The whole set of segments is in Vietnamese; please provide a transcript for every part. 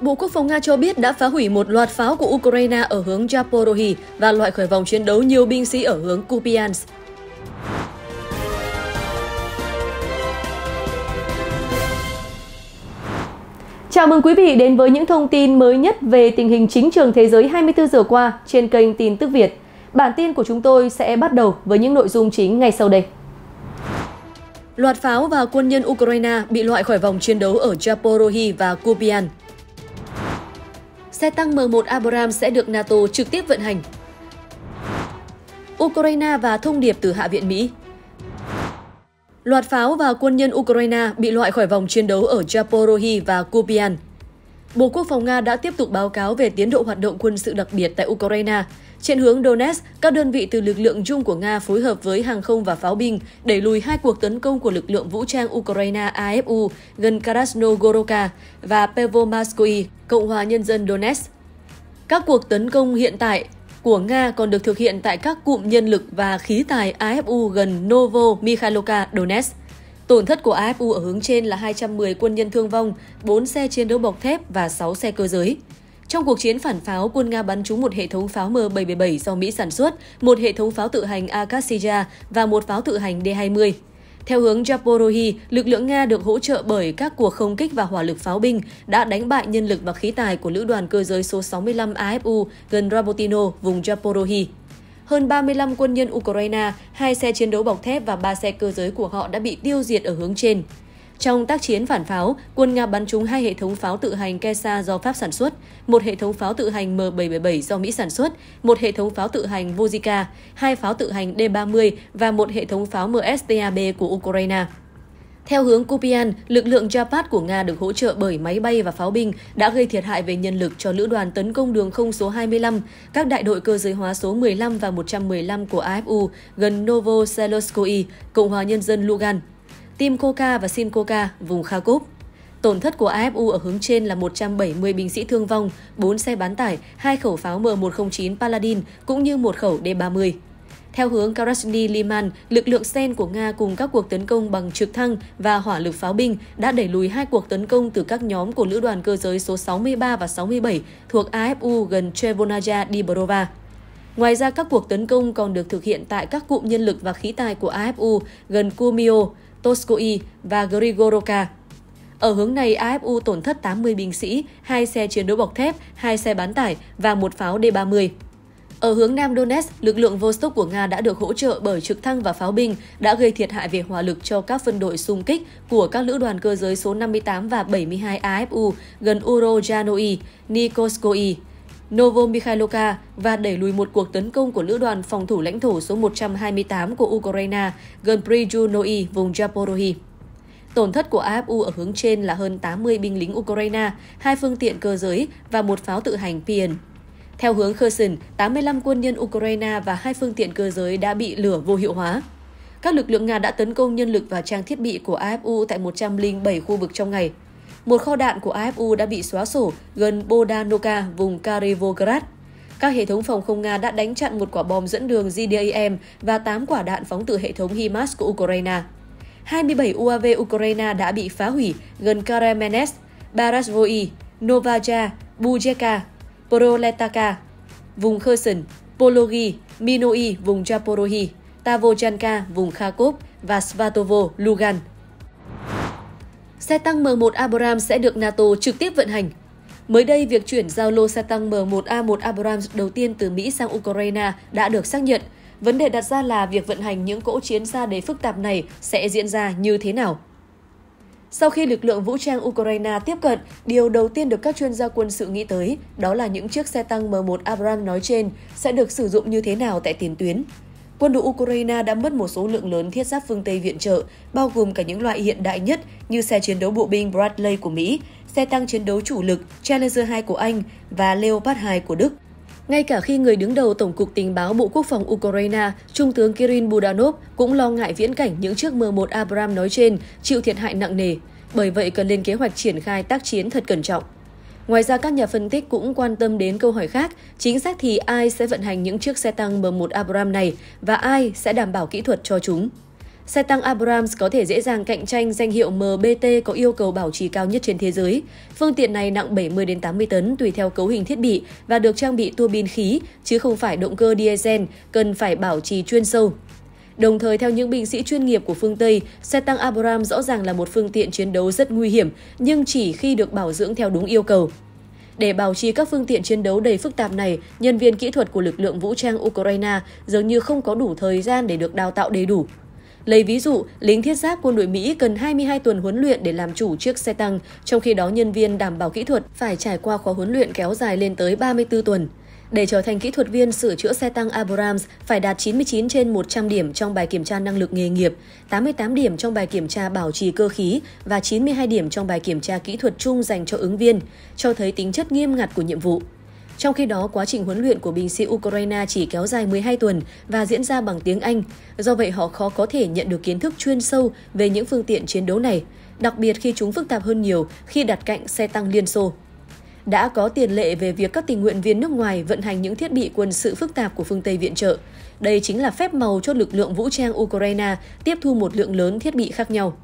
Bộ Quốc phòng Nga cho biết đã phá hủy một loạt pháo của Ukraine ở hướng Japorohi và loại khởi vòng chiến đấu nhiều binh sĩ ở hướng Kupiansk. Chào mừng quý vị đến với những thông tin mới nhất về tình hình chính trường thế giới 24 giờ qua trên kênh Tin tức Việt. Bản tin của chúng tôi sẽ bắt đầu với những nội dung chính ngay sau đây. Loạt pháo và quân nhân Ukraine bị loại khỏi vòng chiến đấu ở Japorohi và Kupiansk xe tăng M1 Abrams sẽ được NATO trực tiếp vận hành. Ukraine và thông điệp từ Hạ viện Mỹ Loạt pháo và quân nhân Ukraine bị loại khỏi vòng chiến đấu ở Zaporohi và Kupian. Bộ Quốc phòng Nga đã tiếp tục báo cáo về tiến độ hoạt động quân sự đặc biệt tại Ukraine. Trên hướng Donetsk, các đơn vị từ lực lượng chung của Nga phối hợp với hàng không và pháo binh đẩy lùi hai cuộc tấn công của lực lượng vũ trang Ukraine AFU gần Krasnogorivka và Pervomorskoye Cộng hòa Nhân dân Donetsk. Các cuộc tấn công hiện tại của Nga còn được thực hiện tại các cụm nhân lực và khí tài AFU gần Novo Mikhailovka, Donetsk. Tổn thất của AFU ở hướng trên là 210 quân nhân thương vong, 4 xe chiến đấu bọc thép và 6 xe cơ giới. Trong cuộc chiến phản pháo, quân Nga bắn trúng một hệ thống pháo M-77 do Mỹ sản xuất, một hệ thống pháo tự hành Akasija và một pháo tự hành D-20. Theo hướng Japorohi, lực lượng Nga được hỗ trợ bởi các cuộc không kích và hỏa lực pháo binh đã đánh bại nhân lực và khí tài của lữ đoàn cơ giới số 65 AFU gần Rabotino, vùng Japorohi. Hơn 35 quân nhân Ukraine, hai xe chiến đấu bọc thép và ba xe cơ giới của họ đã bị tiêu diệt ở hướng trên. Trong tác chiến phản pháo, quân Nga bắn trúng hai hệ thống pháo tự hành Kesa do Pháp sản xuất, một hệ thống pháo tự hành M777 do Mỹ sản xuất, một hệ thống pháo tự hành Vuzika, hai pháo tự hành D-30 và một hệ thống pháo MSTAB của Ukraine. Theo hướng Kupian, lực lượng Japat của Nga được hỗ trợ bởi máy bay và pháo binh đã gây thiệt hại về nhân lực cho lữ đoàn tấn công đường không số 25, các đại đội cơ giới hóa số 15 và 115 của AFU gần Novoselskoye, Cộng hòa Nhân dân Lugan. Tim Coca và Xin Coca, vùng Kharkov. Tổn thất của AFU ở hướng trên là 170 binh sĩ thương vong, 4 xe bán tải, 2 khẩu pháo M109 Paladin cũng như một khẩu D-30. Theo hướng Karasny Liman, lực lượng Sen của Nga cùng các cuộc tấn công bằng trực thăng và hỏa lực pháo binh đã đẩy lùi hai cuộc tấn công từ các nhóm của lữ đoàn cơ giới số 63 và 67 thuộc AFU gần Chevonaja Dibrova. Ngoài ra, các cuộc tấn công còn được thực hiện tại các cụm nhân lực và khí tài của AFU gần Kumio, Toskoi và Grigoroka. Ở hướng này, AFU tổn thất 80 binh sĩ, hai xe chiến đấu bọc thép, hai xe bán tải và một pháo D-30. Ở hướng Nam Donetsk, lực lượng Vostok của Nga đã được hỗ trợ bởi trực thăng và pháo binh, đã gây thiệt hại về hỏa lực cho các phân đội xung kích của các lữ đoàn cơ giới số 58 và 72 AFU gần Urozhanoi, Nikolskoye. Novo Mikhailovka và đẩy lùi một cuộc tấn công của lữ đoàn phòng thủ lãnh thổ số 128 của Ukraine gần Prijunoi, vùng Zaporozhye. Tổn thất của AFU ở hướng trên là hơn 80 binh lính Ukraine, hai phương tiện cơ giới và một pháo tự hành Pion. Theo hướng Kherson, 85 quân nhân Ukraine và hai phương tiện cơ giới đã bị lửa vô hiệu hóa. Các lực lượng Nga đã tấn công nhân lực và trang thiết bị của AFU tại 107 khu vực trong ngày một kho đạn của AFU đã bị xóa sổ gần Bodanoka, vùng Karivograd. Các hệ thống phòng không Nga đã đánh chặn một quả bom dẫn đường GDAM và 8 quả đạn phóng từ hệ thống HIMARS của Ukraine. 27 UAV Ukraine đã bị phá hủy gần Karemenes, Barasvoi, Novaja, Bujeka, Proletaka, vùng Kherson, Pologi, Minoi, vùng Zaporohi, Tavochanka, vùng Kharkov và Svatovo, Lugan xe tăng M1 Abrams sẽ được NATO trực tiếp vận hành. Mới đây, việc chuyển giao lô xe tăng M1A1 Abrams đầu tiên từ Mỹ sang Ukraine đã được xác nhận. Vấn đề đặt ra là việc vận hành những cỗ chiến xa đầy phức tạp này sẽ diễn ra như thế nào? Sau khi lực lượng vũ trang Ukraine tiếp cận, điều đầu tiên được các chuyên gia quân sự nghĩ tới đó là những chiếc xe tăng M1 Abrams nói trên sẽ được sử dụng như thế nào tại tiền tuyến quân đội Ukraine đã mất một số lượng lớn thiết giáp phương Tây viện trợ, bao gồm cả những loại hiện đại nhất như xe chiến đấu bộ binh Bradley của Mỹ, xe tăng chiến đấu chủ lực Challenger 2 của Anh và Leopard 2 của Đức. Ngay cả khi người đứng đầu Tổng cục Tình báo Bộ Quốc phòng Ukraine, Trung tướng Kirin Budanov cũng lo ngại viễn cảnh những chiếc M1 Abram nói trên chịu thiệt hại nặng nề. Bởi vậy cần lên kế hoạch triển khai tác chiến thật cẩn trọng. Ngoài ra các nhà phân tích cũng quan tâm đến câu hỏi khác, chính xác thì ai sẽ vận hành những chiếc xe tăng M1 Abrams này và ai sẽ đảm bảo kỹ thuật cho chúng. Xe tăng Abrams có thể dễ dàng cạnh tranh danh hiệu MBT có yêu cầu bảo trì cao nhất trên thế giới. Phương tiện này nặng 70 đến 80 tấn tùy theo cấu hình thiết bị và được trang bị tua bin khí chứ không phải động cơ diesel, cần phải bảo trì chuyên sâu. Đồng thời, theo những binh sĩ chuyên nghiệp của phương Tây, xe tăng Abrams rõ ràng là một phương tiện chiến đấu rất nguy hiểm, nhưng chỉ khi được bảo dưỡng theo đúng yêu cầu. Để bảo trì các phương tiện chiến đấu đầy phức tạp này, nhân viên kỹ thuật của lực lượng vũ trang Ukraine dường như không có đủ thời gian để được đào tạo đầy đủ. Lấy ví dụ, lính thiết giáp quân đội Mỹ cần 22 tuần huấn luyện để làm chủ chiếc xe tăng, trong khi đó nhân viên đảm bảo kỹ thuật phải trải qua khóa huấn luyện kéo dài lên tới 34 tuần. Để trở thành kỹ thuật viên sửa chữa xe tăng Abrams phải đạt 99 trên 100 điểm trong bài kiểm tra năng lực nghề nghiệp, 88 điểm trong bài kiểm tra bảo trì cơ khí và 92 điểm trong bài kiểm tra kỹ thuật chung dành cho ứng viên, cho thấy tính chất nghiêm ngặt của nhiệm vụ. Trong khi đó, quá trình huấn luyện của binh sĩ Ukraine chỉ kéo dài 12 tuần và diễn ra bằng tiếng Anh, do vậy họ khó có thể nhận được kiến thức chuyên sâu về những phương tiện chiến đấu này, đặc biệt khi chúng phức tạp hơn nhiều khi đặt cạnh xe tăng Liên Xô đã có tiền lệ về việc các tình nguyện viên nước ngoài vận hành những thiết bị quân sự phức tạp của phương Tây viện trợ. Đây chính là phép màu cho lực lượng vũ trang Ukraine tiếp thu một lượng lớn thiết bị khác nhau.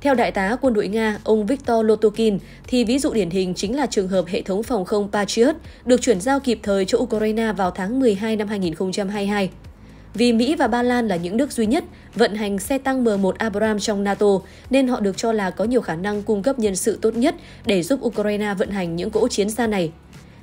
Theo đại tá quân đội Nga, ông Viktor Lotokin, thì ví dụ điển hình chính là trường hợp hệ thống phòng không Patriot được chuyển giao kịp thời cho Ukraine vào tháng 12 năm 2022. Vì Mỹ và Ba Lan là những nước duy nhất vận hành xe tăng M1 Abrams trong NATO, nên họ được cho là có nhiều khả năng cung cấp nhân sự tốt nhất để giúp Ukraine vận hành những cỗ chiến xa này.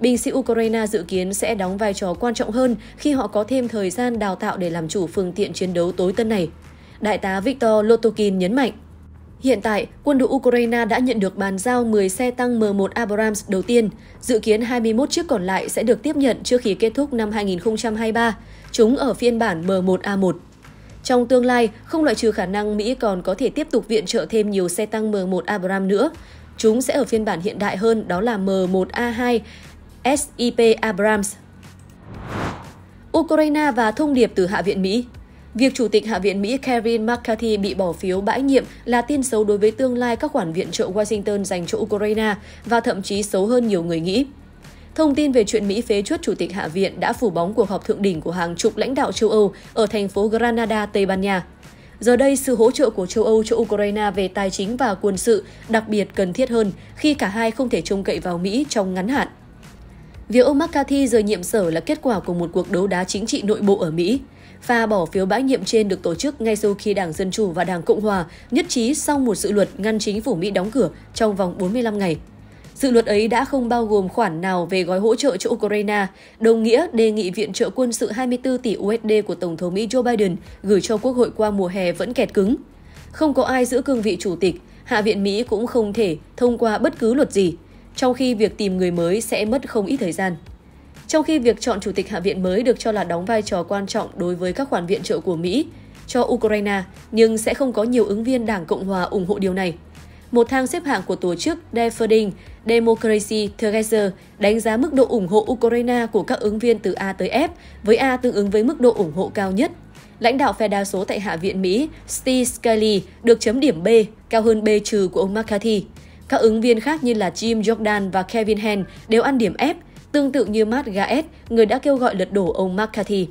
Binh sĩ Ukraine dự kiến sẽ đóng vai trò quan trọng hơn khi họ có thêm thời gian đào tạo để làm chủ phương tiện chiến đấu tối tân này. Đại tá Viktor Lotokin nhấn mạnh, Hiện tại, quân đội Ukraine đã nhận được bàn giao 10 xe tăng M1 Abrams đầu tiên, dự kiến 21 chiếc còn lại sẽ được tiếp nhận trước khi kết thúc năm 2023, chúng ở phiên bản M1A1. Trong tương lai, không loại trừ khả năng Mỹ còn có thể tiếp tục viện trợ thêm nhiều xe tăng M1 Abrams nữa. Chúng sẽ ở phiên bản hiện đại hơn đó là M1A2 SIP Abrams. Ukraine và thông điệp từ Hạ viện Mỹ Việc Chủ tịch Hạ viện Mỹ Kevin McCarthy bị bỏ phiếu bãi nhiệm là tin xấu đối với tương lai các khoản viện trợ Washington dành cho Ukraine và thậm chí xấu hơn nhiều người nghĩ. Thông tin về chuyện Mỹ phế chuất Chủ tịch Hạ viện đã phủ bóng cuộc họp thượng đỉnh của hàng chục lãnh đạo châu Âu ở thành phố Granada, Tây Ban Nha. Giờ đây, sự hỗ trợ của châu Âu cho Ukraine về tài chính và quân sự đặc biệt cần thiết hơn khi cả hai không thể trông cậy vào Mỹ trong ngắn hạn. Việc ông McCarthy rời nhiệm sở là kết quả của một cuộc đấu đá chính trị nội bộ ở Mỹ. Pha bỏ phiếu bãi nhiệm trên được tổ chức ngay sau khi Đảng Dân Chủ và Đảng Cộng Hòa nhất trí sau một dự luật ngăn chính phủ Mỹ đóng cửa trong vòng 45 ngày. Dự luật ấy đã không bao gồm khoản nào về gói hỗ trợ cho Ukraine, đồng nghĩa đề nghị viện trợ quân sự 24 tỷ USD của Tổng thống Mỹ Joe Biden gửi cho Quốc hội qua mùa hè vẫn kẹt cứng. Không có ai giữ cương vị chủ tịch, Hạ viện Mỹ cũng không thể thông qua bất cứ luật gì, trong khi việc tìm người mới sẽ mất không ít thời gian trong khi việc chọn chủ tịch Hạ viện mới được cho là đóng vai trò quan trọng đối với các khoản viện trợ của Mỹ cho Ukraine, nhưng sẽ không có nhiều ứng viên Đảng Cộng hòa ủng hộ điều này. Một thang xếp hạng của tổ chức Defending Democracy Together đánh giá mức độ ủng hộ Ukraine của các ứng viên từ A tới F, với A tương ứng với mức độ ủng hộ cao nhất. Lãnh đạo phe đa số tại Hạ viện Mỹ Steve Scalise được chấm điểm B, cao hơn B trừ của ông McCarthy. Các ứng viên khác như là Jim Jordan và Kevin Hand đều ăn điểm F, tương tự như Matt Gaetz, người đã kêu gọi lật đổ ông McCarthy.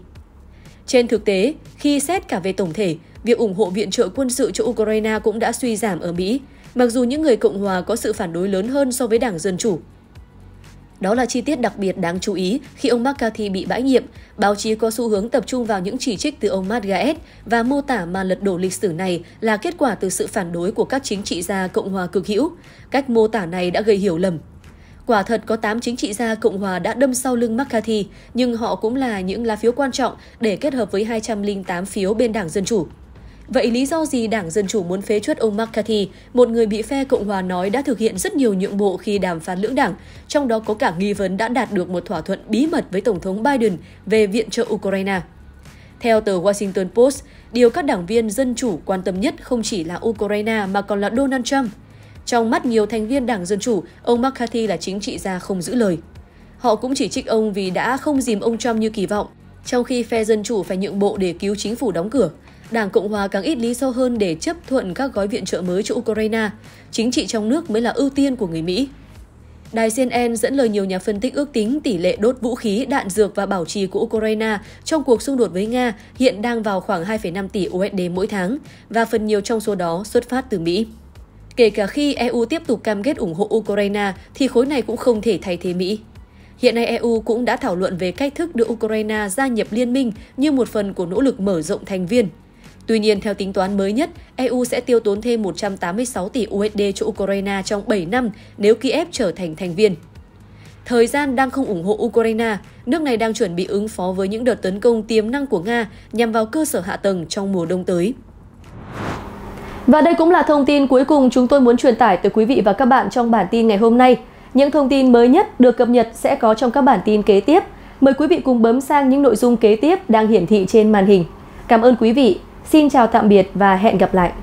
Trên thực tế, khi xét cả về tổng thể, việc ủng hộ viện trợ quân sự cho Ukraine cũng đã suy giảm ở Mỹ, mặc dù những người Cộng hòa có sự phản đối lớn hơn so với Đảng Dân Chủ. Đó là chi tiết đặc biệt đáng chú ý khi ông McCarthy bị bãi nhiệm, báo chí có xu hướng tập trung vào những chỉ trích từ ông Matt Gaetz và mô tả màn lật đổ lịch sử này là kết quả từ sự phản đối của các chính trị gia Cộng hòa cực hữu. Cách mô tả này đã gây hiểu lầm Quả thật có 8 chính trị gia Cộng hòa đã đâm sau lưng McCarthy, nhưng họ cũng là những lá phiếu quan trọng để kết hợp với 208 phiếu bên Đảng Dân Chủ. Vậy lý do gì Đảng Dân Chủ muốn phế chuất ông McCarthy, một người bị phe Cộng hòa nói đã thực hiện rất nhiều nhượng bộ khi đàm phán lưỡng đảng, trong đó có cả nghi vấn đã đạt được một thỏa thuận bí mật với Tổng thống Biden về viện trợ Ukraine. Theo tờ Washington Post, điều các đảng viên Dân Chủ quan tâm nhất không chỉ là Ukraine mà còn là Donald Trump – trong mắt nhiều thành viên Đảng Dân Chủ, ông McCarthy là chính trị gia không giữ lời. Họ cũng chỉ trích ông vì đã không dìm ông Trump như kỳ vọng, trong khi phe Dân Chủ phải nhượng bộ để cứu chính phủ đóng cửa. Đảng Cộng Hòa càng ít lý do hơn để chấp thuận các gói viện trợ mới cho Ukraine. Chính trị trong nước mới là ưu tiên của người Mỹ. Đài CNN dẫn lời nhiều nhà phân tích ước tính tỷ lệ đốt vũ khí, đạn dược và bảo trì của Ukraine trong cuộc xung đột với Nga hiện đang vào khoảng 2,5 tỷ USD mỗi tháng, và phần nhiều trong số đó xuất phát từ Mỹ. Kể cả khi EU tiếp tục cam kết ủng hộ Ukraine thì khối này cũng không thể thay thế Mỹ. Hiện nay EU cũng đã thảo luận về cách thức đưa Ukraine gia nhập liên minh như một phần của nỗ lực mở rộng thành viên. Tuy nhiên, theo tính toán mới nhất, EU sẽ tiêu tốn thêm 186 tỷ USD cho Ukraine trong 7 năm nếu Kiev trở thành thành viên. Thời gian đang không ủng hộ Ukraine, nước này đang chuẩn bị ứng phó với những đợt tấn công tiềm năng của Nga nhằm vào cơ sở hạ tầng trong mùa đông tới. Và đây cũng là thông tin cuối cùng chúng tôi muốn truyền tải tới quý vị và các bạn trong bản tin ngày hôm nay. Những thông tin mới nhất được cập nhật sẽ có trong các bản tin kế tiếp. Mời quý vị cùng bấm sang những nội dung kế tiếp đang hiển thị trên màn hình. Cảm ơn quý vị. Xin chào tạm biệt và hẹn gặp lại.